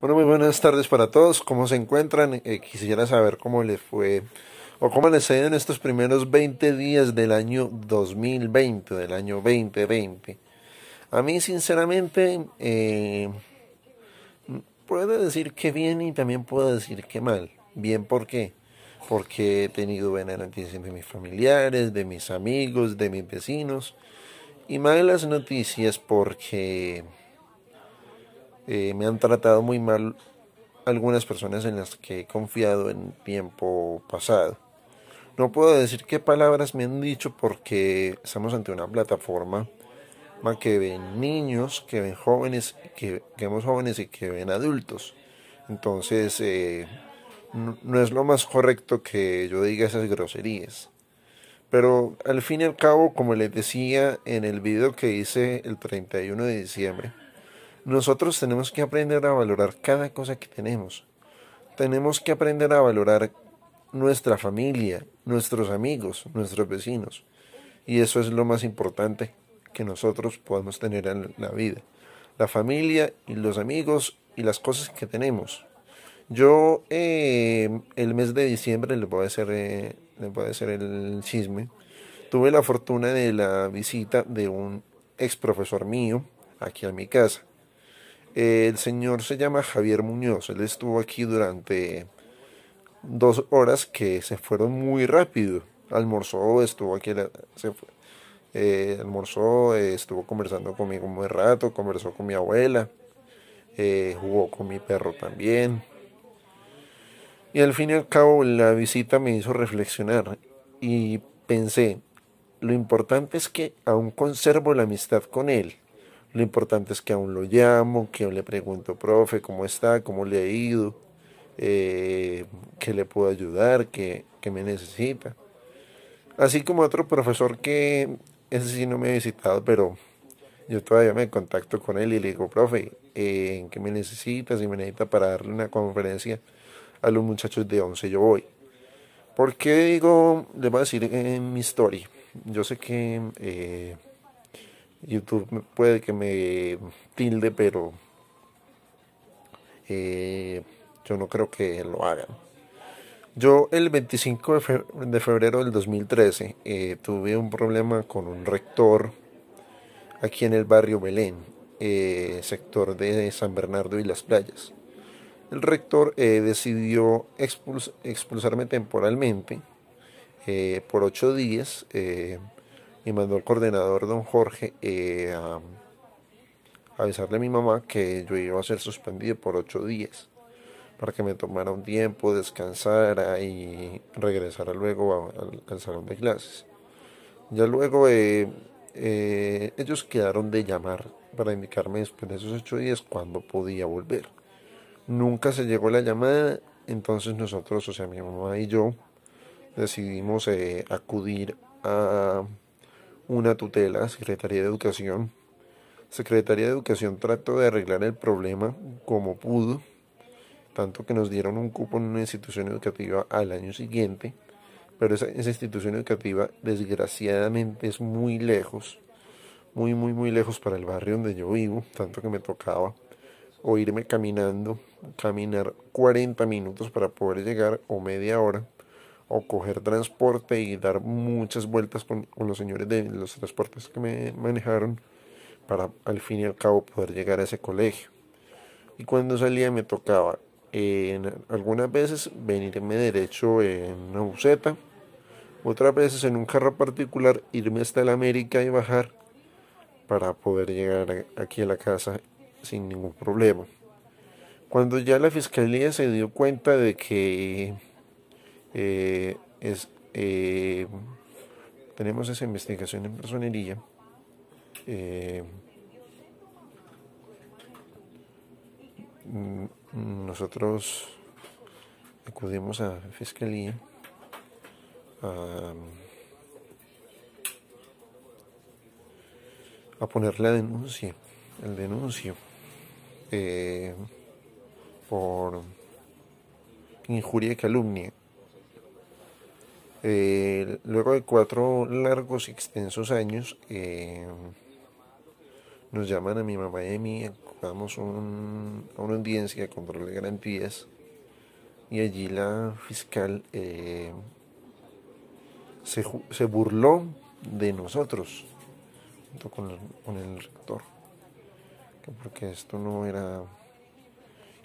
Bueno, muy buenas tardes para todos. ¿Cómo se encuentran? Eh, quisiera saber cómo les fue o cómo les ha ido en estos primeros 20 días del año 2020, del año 2020. A mí, sinceramente, eh, puedo decir que bien y también puedo decir que mal. Bien, ¿por qué? Porque he tenido buenas noticias de mis familiares, de mis amigos, de mis vecinos. Y malas noticias porque eh, me han tratado muy mal algunas personas en las que he confiado en tiempo pasado. No puedo decir qué palabras me han dicho porque estamos ante una plataforma que ven niños, que ven jóvenes, que, vemos jóvenes y que ven adultos. Entonces, eh, no, no, es lo más correcto que yo diga esas groserías. Pero al fin y al cabo, como les decía en el video que hice el 31 de diciembre, nosotros tenemos que aprender a valorar cada cosa que tenemos. Tenemos que aprender a valorar nuestra familia, nuestros amigos, nuestros vecinos. Y eso es lo más importante que nosotros podemos tener en la vida. La familia y los amigos y las cosas que tenemos. Yo em, el mes de diciembre, eh, le voy, a hacer, el chisme, tuve la fortuna de la visita de un ex profesor mío aquí a mi casa el señor se llama Javier Muñoz. Él estuvo aquí durante dos horas que se fueron muy rápido. Almorzó, estuvo aquí, eh, almorzó, eh, estuvo conversando conmigo muy rato, conversó con mi abuela, eh, jugó con mi perro también. Y al fin y al cabo la visita me hizo reflexionar y pensé, lo importante es que aún conservo la amistad con él lo importante es que aún lo llamo, que le pregunto, profe, ¿cómo está? ¿Cómo le ha ido? Eh, ¿Qué le puedo ayudar? ¿Qué, me necesita? Así como otro profesor que ese sí no me ha visitado, pero yo todavía me contacto con él y le digo, profe, eh, en ¿qué me necesita? Si me necesita para darle una conferencia a los muchachos de 11, yo voy. ¿Por qué digo, le voy a decir en mi historia? Yo sé que eh, YouTube puede que me tilde, pero eh, yo no creo que lo hagan. Yo el 25 de, febrero del 2013 eh, tuve un problema con un rector aquí en el barrio Belén, eh, sector de San Bernardo y las playas. El rector decidió expulsarme temporalmente por ocho días y mandó el coordinador don Jorge eh, a avisarle a mi mamá que yo iba a ser suspendido por ocho días para que me tomara un tiempo, descansara y regresara luego al, salón de clases. Ya luego eh, eh, ellos quedaron de llamar para indicarme después de esos ocho días cuándo podía volver. Nunca se llegó la llamada, entonces nosotros, o sea, mi mamá y yo, decidimos acudir a, una tutela, Secretaría de Educación. Secretaría de Educación trató de arreglar el problema como pudo, tanto que nos dieron un cupo en una institución educativa al año siguiente, pero esa, institución educativa desgraciadamente es muy lejos, muy, muy, muy lejos para el barrio donde yo vivo, tanto que me tocaba o irme caminando, caminar 40 minutos para poder llegar o media hora o coger transporte y dar muchas vueltas con, los señores de los transportes que me manejaron para al fin y al cabo poder llegar a ese colegio. Y cuando salía me tocaba en, algunas veces venirme derecho en una buseta, otras veces en un carro particular irme hasta el América y bajar para poder llegar aquí a la casa sin ningún problema. Cuando ya la fiscalía se dio cuenta de que eh, es, eh, tenemos esa investigación en personería. Eh, mm, nosotros acudimos a fiscalía a, a poner la denuncia, el denuncio eh, por injuria y calumnia eh, luego de cuatro largos y extensos años, eh, nos llaman a mi mamá y a mí, vamos a una audiencia de control de garantías y allí la fiscal eh, se, se, burló de nosotros junto con con el rector, porque esto no era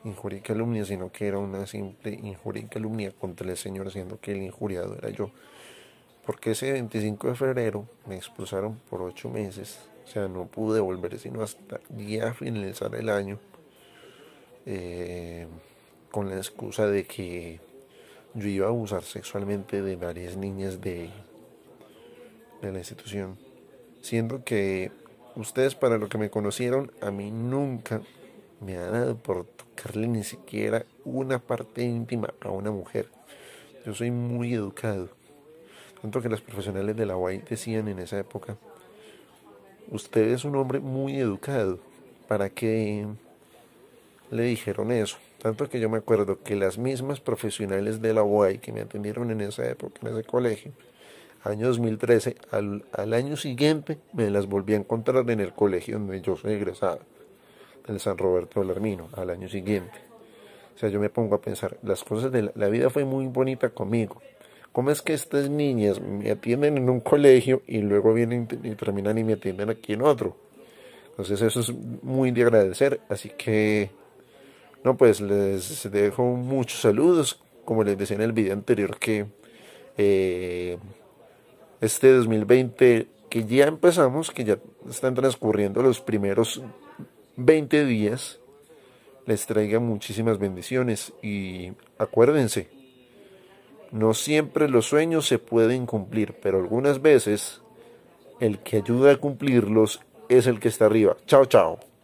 injuria y calumnia, sino que era una simple injuria y calumnia contra el Señor, siendo que el injuriado era yo. Porque ese 25 de febrero me expulsaron por ocho meses, o sea, no pude volver sino hasta ya finalizar el año, eh, con la excusa de que yo iba a abusar sexualmente de varias niñas de, de la institución, siendo que ustedes para lo que me conocieron, a mí nunca me han dado por ni siquiera una parte íntima a una mujer. Yo soy muy educado. Tanto que las profesionales de la UAI decían en esa época, usted es un hombre muy educado, ¿para qué le dijeron eso? Tanto que yo me acuerdo que las mismas profesionales de la UAI que me atendieron en esa época, en ese colegio, año 2013, al, al año siguiente me las volví a encontrar en el colegio donde yo soy el San Roberto Larmino al año siguiente. O sea, yo me pongo a pensar, las cosas de la, vida fue muy bonita conmigo. ¿Cómo es que estas niñas me atienden en un colegio y luego vienen y terminan y me atienden aquí en otro? Entonces eso es muy de agradecer. Así que, no, pues les dejo muchos saludos. Como les decía en el video anterior, que eh, este 2020 que ya empezamos, que ya están transcurriendo los primeros 20 días les traiga muchísimas bendiciones y acuérdense, no siempre los sueños se pueden cumplir, pero algunas veces el que ayuda a cumplirlos es el que está arriba. Chao, chao.